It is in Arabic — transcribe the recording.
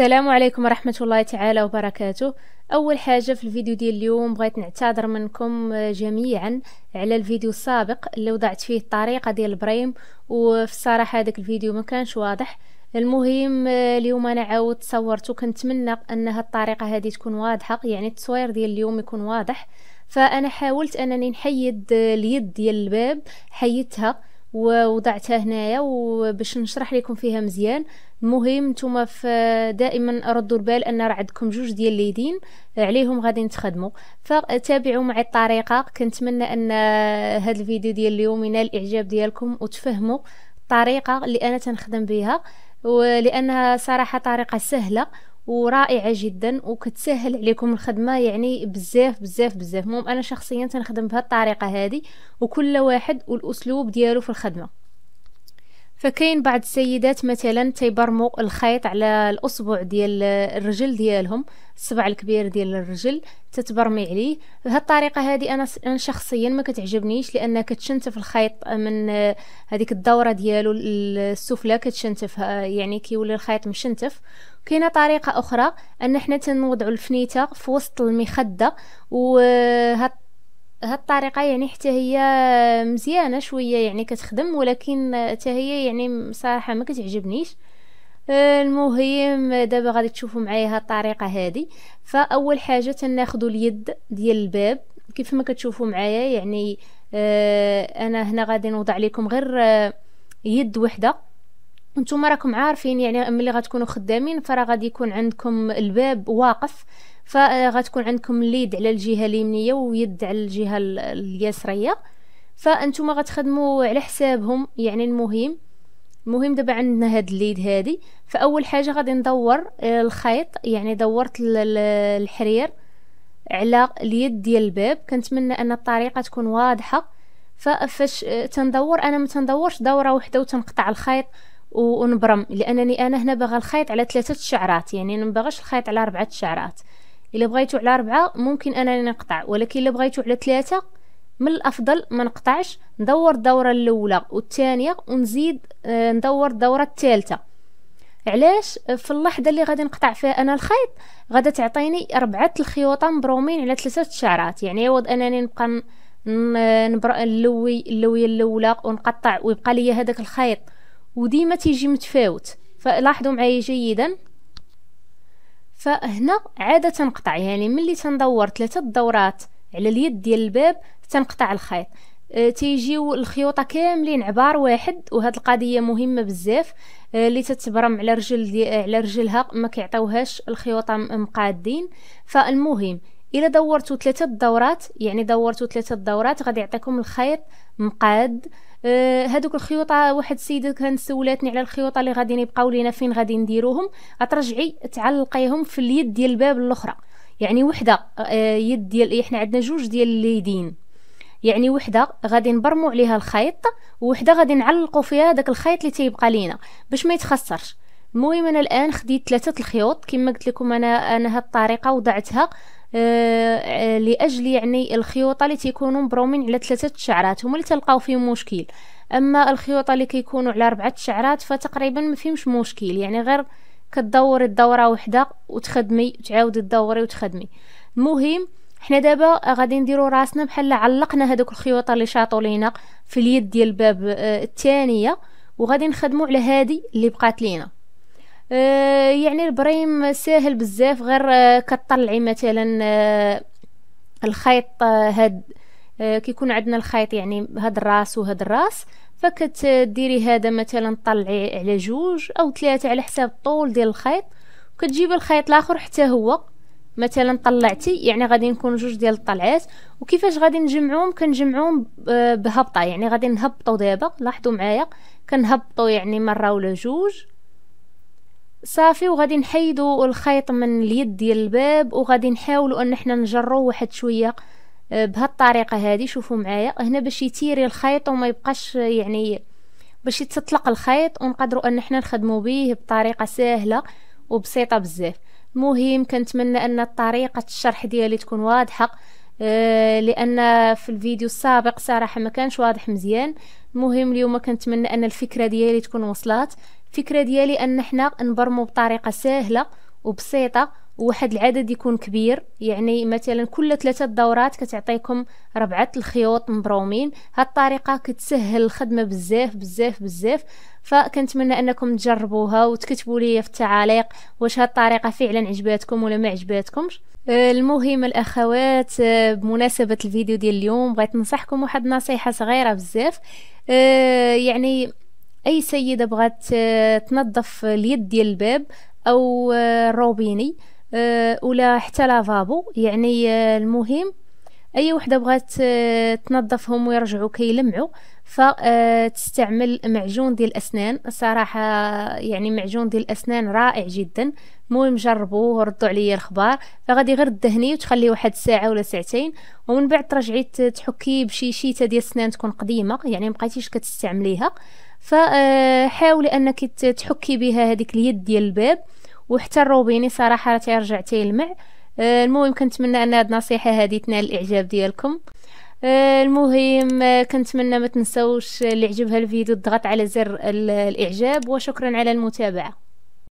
السلام عليكم ورحمة الله تعالى وبركاته أول حاجة في الفيديو ديال اليوم بغيت نعتذر منكم جميعا على الفيديو السابق اللي وضعت فيه الطريقة ديال البريم وفي الصراحة هذاك الفيديو ما كانش واضح المهم اليوم انا عاودت صورت كنتمنى ان هاد الطريقه هذه تكون واضحه يعني التصوير ديال اليوم يكون واضح فانا حاولت انني نحيد اليد ديال الباب حيدتها ووضعتها هنايا وباش نشرح لكم فيها مزيان المهم نتوما دائما ردوا البال ان راه عندكم جوج ديال اليدين عليهم غادي تخدموا فتابعوا معي الطريقه كنتمنى ان هذا الفيديو ديال اليوم ينال الاعجاب ديالكم وتفهموا الطريقه اللي انا تنخدم بها ولانها صراحه طريقه سهله ورائعه جدا وكتسهل عليكم الخدمه يعني بزاف بزاف بزاف المهم انا شخصيا تنخدم بهالطريقه هذه وكل واحد والاسلوب ديالو في الخدمه فكاين بعض السيدات مثلا تيبرموا الخيط على الاصبع ديال الرجل ديالهم الصبع الكبير ديال الرجل تتبرمي عليه بهذه الطريقه هذه انا شخصيا ما كتعجبنيش لان كتشنتف الخيط من هذيك الدوره ديالو السفلى كتشنتف يعني كيولي الخيط مشنتف كاينه طريقه اخرى ان حنا تنوضعوا الفنيته في وسط المخده وهاد هالطريقة يعني حتى هي مزيانة شوية يعني كتخدم ولكن حتى هي يعني صراحة ما كتعجبنيش آه، المهم دابا غادي تشوفوا معايا هالطريقة هذه فاول حاجة تناخذوا اليد ديال الباب كيف ما كتشوفوا معايا يعني آه، انا هنا غادي نوضع لكم غير آه، يد وحده انتم راكم عارفين يعني ملي غتكونوا خدامين فرا غادي يكون عندكم الباب واقف فغتكون آه، عندكم ليد على الجهه اليمنيه ويد على الجهه اليسريه فانتم غتخدموا على حسابهم يعني المهم المهم دابا عندنا هاد الليد هادي فاول حاجه غادي ندور آه، الخيط يعني دورت الحرير على اليد ديال الباب كنتمنى ان الطريقه تكون واضحه فاش آه، تندور انا ما تندورش دوره وحده وتنقطع الخيط ونبرم لانني انا هنا باغا الخيط على ثلاثه الشعرات يعني ما باغاش الخيط على اربعه الشعرات الا بغيتو على اربعه ممكن انني نقطع ولكن الا بغيتو على ثلاثه من الافضل ما نقطعش ندور الدوره الاولى والثانيه ونزيد آه، ندور الدوره الثالثه علاش في اللحظه اللي غادي نقطع فيها انا الخيط غادا تعطيني اربعه الخيوط مبرومين على ثلاثه الشعرات يعني عوض انني نبقى نبرا اللوي اللويه الاولى ونقطع ويبقى لي هذاك الخيط وديما تيجي متفاوت فلاحظوا معايا جيدا فهنا عادة تنقطع يعني ملي تندور ثلاثة دورات على اليد ديال الباب تنقطع الخيط اه تيجيو الخيوطة كاملين عبار واحد وهاد القضية مهمة بزاف آه، اللي تتبرم على رجل دي على رجلها ما كيعطوهاش الخيوطة مقادين فالمهم الا دورتو ثلاثه الدورات يعني دورتو ثلاثه الدورات غادي يعطيكم الخيط مقاد هذوك أه، هادوك الخيوطه آه، واحد السيده كان سولاتني على الخيوطه اللي غادي يبقاو لينا فين غادي نديروهم غترجعي تعلقيهم في اليد ديال الباب الاخرى يعني وحده آه، يد ديال احنا عندنا جوج ديال اليدين يعني وحده غادي نبرمو عليها الخيط ووحده غادي نعلقو فيها داك الخيط اللي تيبقى لينا باش ما يتخسرش المهم انا الان خديت ثلاثه الخيوط كما قلت لكم انا انا هاد الطريقه وضعتها آه، آه، لاجل يعني الخيوط اللي تيكونوا مبرومين على ثلاثه شعرات هما اللي تلقاو فيهم مشكل اما الخيوط اللي كيكونوا على اربعه شعرات فتقريبا ما فيهمش مشكل يعني غير كدوري الدوره وحده وتخدمي تعاودي تدوري وتخدمي المهم حنا دابا غادي نديرو راسنا بحال علقنا هذوك الخيوط اللي شاطو لينا في اليد ديال الباب آه، الثانيه وغادي نخدمو على هذه اللي بقات لينا آه، يعني البريم ساهل بزاف غير آه كطلعي مثلا آه، الخيط آه، هاد كيكون عندنا الخيط يعني هاد الراس وهاد الراس فكتديري هذا مثلا طلعي على جوج او ثلاثه على حساب الطول ديال الخيط وكتجيبي الخيط الاخر حتى هو مثلا طلعتي يعني غادي نكون جوج ديال الطلعات وكيفاش غادي نجمعهم كنجمعهم بهبطه يعني غادي نهبطوا دابا لاحظوا معايا كنهبطوا يعني مره ولا جوج صافي وغادي نحيدو الخيط من اليد ديال الباب وغادي نحاولوا ان احنا نجرو واحد شويه آه، بهالطريقه هذه شوفوا معايا هنا باش يتيري الخيط وما يبقاش آه، يعني باش يتطلق الخيط ونقدروا ان احنا نخدموا به بطريقه سهله وبسيطه بزاف مهم كنتمنى ان طريقه الشرح ديالي تكون واضحه آه، لان في الفيديو السابق صراحه ما كانش واضح مزيان المهم اليوم كنتمنى ان الفكره ديالي تكون وصلات فكره ديالي ان حنا نبرمو بطريقه سهله وبسيطه وواحد العدد يكون كبير يعني مثلا كل ثلاثة دورات كتعطيكم ربعة الخيوط مبرومين هاد الطريقة كتسهل الخدمة بزاف بزاف بزاف فكنتمنى انكم تجربوها وتكتبوا لي في التعاليق واش هاد الطريقة فعلا عجباتكم ولا ما عجباتكمش آه، المهم الاخوات آه، بمناسبة الفيديو ديال اليوم بغيت ننصحكم واحد النصيحة صغيرة بزاف آه، يعني اي سيده بغات آه، تنظف اليد ديال الباب او الروبيني آه، آه، ولا حتى لافابو يعني المهم اي وحده بغات تنظفهم ويرجعوا كيلمعوا فتستعمل معجون ديال الاسنان صراحه يعني معجون ديال الاسنان رائع جدا المهم جربوه وردوا عليا الخبار فغادي غير تدهنيه وتخليه واحد ساعه ولا ساعتين ومن بعد ترجعي تحكي بشي شيته ديال السنان تكون قديمه يعني مبقيتيش كتستعمليها فحاولي انك تحكي بها هذيك اليد ديال الباب وحتى الروبيني صراحه راه تيرجع تيلمع آه، المهم كنتمنى ان هاد النصيحه هذه تنال الاعجاب ديالكم آه، المهم آه، كنتمنى ما تنسوش اللي عجبها الفيديو تضغط على زر الاعجاب وشكرا على المتابعه